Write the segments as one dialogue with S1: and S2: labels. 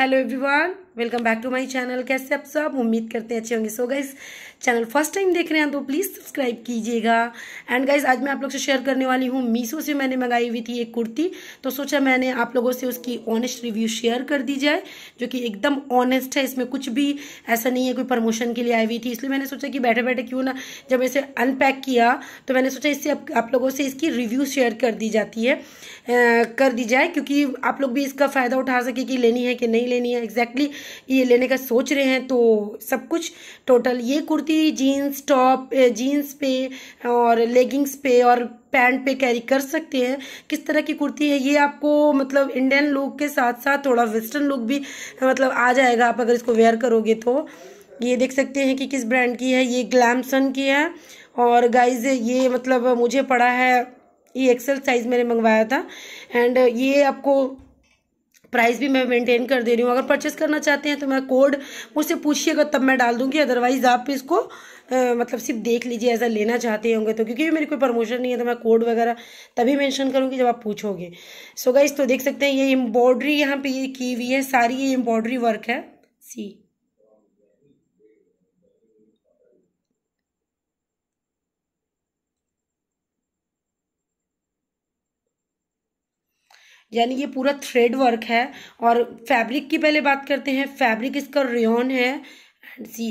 S1: hello everyone welcome back to my channel कैसे आप सब उम्मीद करते हैं अच्छे होंगे so guys channel first time देख रहे हैं तो प्लीज़ सब्सक्राइब कीजिएगा एंड गाइज आज मैं आप लोग से शेयर करने वाली हूँ मीशो से मैंने मंगाई हुई थी एक कुर्ती तो सोचा मैंने आप लोगों से उसकी ऑनेस्ट रिव्यू शेयर कर दी जाए जो कि एकदम ऑनेस्ट है इसमें कुछ भी ऐसा नहीं है कोई प्रमोशन के लिए आई हुई थी इसलिए मैंने सोचा कि बैठे बैठे क्यों ना जब इसे अनपैक किया तो मैंने सोचा इससे आप, लोगों से इसकी रिव्यू शेयर कर दी जाती है कर दी जाए क्योंकि आप लोग भी इसका फ़ायदा उठा सके कि लेनी है कि नहीं लेनी है एग्जैक्टली exactly ये लेने का सोच रहे हैं तो सब कुछ टोटल ये कुर्ती जीन्स टॉप जीन्स पे और लेगिंग्स पे और पैंट पे कैरी कर सकते हैं किस तरह की कुर्ती है ये आपको मतलब इंडियन लुक के साथ साथ थोड़ा वेस्टर्न लुक भी मतलब आ जाएगा आप अगर इसको वेयर करोगे तो ये देख सकते हैं कि किस ब्रांड की है ये ग्लैमसन की है और गाइज ये मतलब मुझे पड़ा है ये एक्सेल साइज़ मैंने मंगवाया था एंड ये आपको प्राइस भी मैं मेंटेन कर दे रही हूँ अगर परचेस करना चाहते हैं तो मैं कोड मुझसे पूछिएगा तब मैं डाल दूंगी अदरवाइज़ आप इसको आ, मतलब सिर्फ देख लीजिए ऐसा लेना चाहते होंगे तो क्योंकि मेरी कोई प्रमोशन नहीं है तो मैं कोड वगैरह तभी मेंशन करूँगी जब आप पूछोगे सो so गाइस तो देख सकते हैं ये एम्ब्रॉयडरी यहाँ पे ये की हुई है सारी ये एम्ब्रॉयडरी वर्क है सी यानी ये पूरा थ्रेड वर्क है और फैब्रिक की पहले बात करते हैं फैब्रिक इसका रेन है and see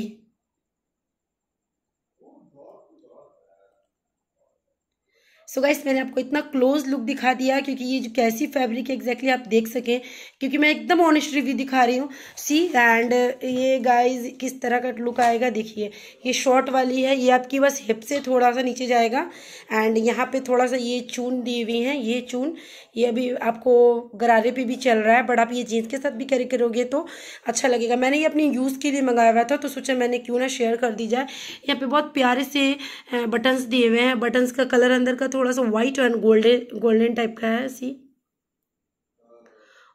S1: so so guys मैंने आपको इतना क्लोज लुक दिखा दिया क्योंकि ये जो कैसी फैब्रिक है एग्जैक्टली आप देख सकें क्योंकि मैं एकदम ऑनेस्ट रिव्यू दिखा रही हूँ सी एंड ये गाइस किस तरह का लुक आएगा देखिए ये शॉर्ट वाली है ये आपकी बस हिप से थोड़ा सा नीचे जाएगा एंड यहाँ पे थोड़ा सा ये चून दी हुई है ये चून ये अभी आपको गरारे पर भी चल रहा है बट आप ये जीन्स के साथ भी कैरी करोगे तो अच्छा लगेगा मैंने ये अपने यूज़ के लिए मंगाया हुआ था तो सोचा मैंने क्यों ना शेयर कर दी जाए यहाँ पर बहुत प्यारे से बटन्स दिए हुए हैं बटन्स का कलर अंदर का थोड़ा थोड़ा सा white and golden golden type का है सी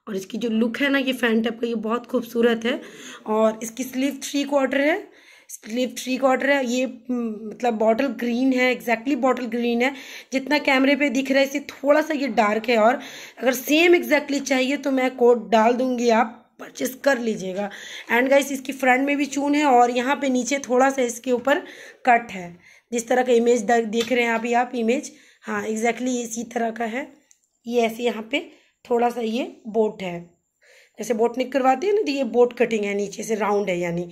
S1: और इसकी जो लुक है ना ये फैन टाइप का ये बहुत खूबसूरत है और इसकी स्लीव थ्री क्वार्टर है स्लीव थ्री क्वार्टर है ये हम्म, मतलब बॉटल ग्रीन है एग्जैक्टली बॉटल ग्रीन है जितना कैमरे पे दिख रहा है इसे थोड़ा सा ये डार्क है और अगर सेम एग्जैक्टली चाहिए तो मैं कोड डाल दूंगी आप परचेस कर लीजिएगा एंड गाइस इसकी फ्रंट में भी चून है और यहाँ पे नीचे थोड़ा सा इसके ऊपर कट है जिस तरह का इमेज देख रहे हैं अभी आप इमेज हाँ एग्जैक्टली exactly इसी तरह का है ये ऐसे यहाँ पे थोड़ा सा ये बोट है जैसे बोट निक करवाते हैं ना तो ये बोट कटिंग है नीचे से राउंड है यानी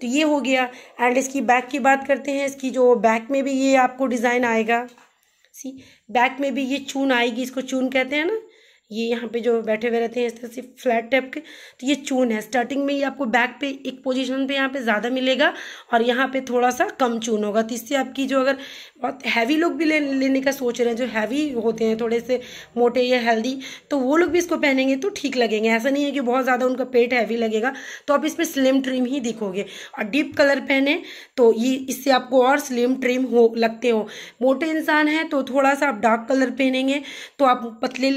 S1: तो ये हो गया एंड इसकी बैक की बात करते हैं इसकी जो बैक में भी ये आपको डिज़ाइन आएगा सी बैक में भी ये चून आएगी इसको चून कहते हैं ना ये यहाँ पे जो बैठे हुए रहते हैं इस तरह से फ्लैट टाइप के तो ये चून है स्टार्टिंग में ये आपको बैक पे एक पोजीशन पे यहाँ पे ज़्यादा मिलेगा और यहाँ पे थोड़ा सा कम चून होगा तो इससे आपकी जो अगर बहुत हैवी लोग भी ले, लेने का सोच रहे हैं जो हैवी होते हैं थोड़े से मोटे या हेल्दी तो वो लोग भी इसको पहनेंगे तो ठीक लगेंगे ऐसा नहीं है कि बहुत ज़्यादा उनका पेट हैवी लगेगा तो आप इसमें स्लिम ट्रिम ही दिखोगे और डीप कलर पहने तो ये इससे आपको और स्लिम ट्रिम हो लगते हो मोटे इंसान हैं तो थोड़ा सा आप डार्क कलर पहनेंगे तो आप पतले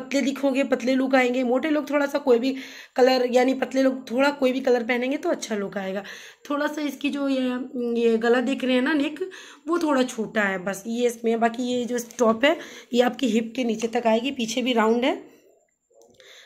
S1: पतले पतले दिखोगे पतले लुक आएंगे मोटे लोग थोड़ा सा कोई भी कलर यानी पतले लोग थोड़ा कोई भी कलर पहनेंगे तो अच्छा लुक आएगा थोड़ा सा इसकी जो ये ये गला देख रहे हैं ना नेक वो थोड़ा छोटा है बस ये इसमें बाकी ये जो टॉप है ये आपकी हिप के नीचे तक आएगी पीछे भी राउंड है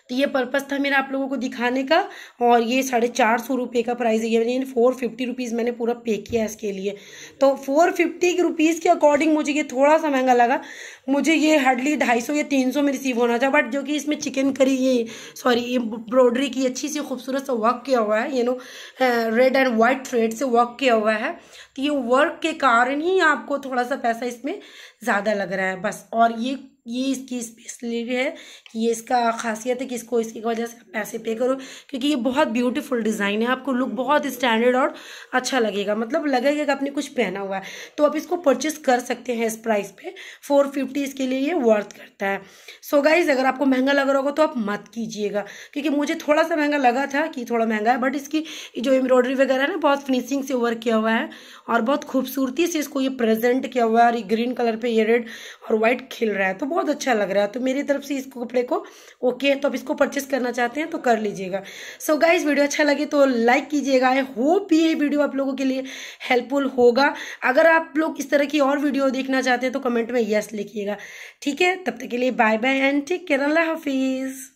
S1: तो ये पर्पज़ था मेरा आप लोगों को दिखाने का और ये साढ़े चार सौ रुपये का प्राइस है यानी फोर फिफ्टी रुपीज़ मैंने पूरा पे किया है इसके लिए तो फोर फिफ्टी रुपीज़ के अकॉर्डिंग मुझे ये थोड़ा सा महंगा लगा मुझे ये हार्डली ढाई सौ या तीन सौ में रिसीव होना था बट जो कि इसमें चिकन करी ये सॉरी एम्ब्रॉयडरी की अच्छी सी खूबसूरत सा वर्क किया हुआ है you know red and white thread से वर्क किया हुआ है तो ये वर्क के कारण ही आपको थोड़ा सा पैसा इसमें ज़्यादा लग रहा है बस और ये ये इसकी स्पेशलिटी है कि ये इसका खासियत है कि इसको इसकी वजह से आप पैसे पे करो क्योंकि ये बहुत ब्यूटीफुल डिज़ाइन है आपको लुक बहुत स्टैंडर्ड और अच्छा लगेगा मतलब लगेगा कि आपने कुछ पहना हुआ है तो आप इसको परचेस कर सकते हैं इस प्राइस पे फोर फिफ्टी इसके लिए ये वर्थ करता है सो so गाइज अगर आपको महंगा लग रहा होगा तो आप मत कीजिएगा क्योंकि मुझे थोड़ा सा महंगा लगा था कि थोड़ा महंगा है बट इसकी जो एम्ब्रॉयडरी वगैरह है ना बहुत फिनिशिंग से वर्क किया हुआ है और बहुत खूबसूरती से इसको ये प्रेजेंट किया हुआ है और ये ग्रीन कलर पर ये रेड और वाइट खिल रहा है तो बहुत अच्छा लग रहा है तो मेरी तरफ से इस कपड़े को ओके है तो आप इसको परचेस करना चाहते हैं तो कर लीजिएगा सो so गाइज वीडियो अच्छा लगे तो लाइक कीजिएगा आई होप ये वीडियो आप लोगों के लिए हेल्पफुल होगा अगर आप लोग इस तरह की और वीडियो देखना चाहते हैं तो कमेंट में यस लिखिएगा ठीक है तब तक के लिए bye bye and take care हाफिज़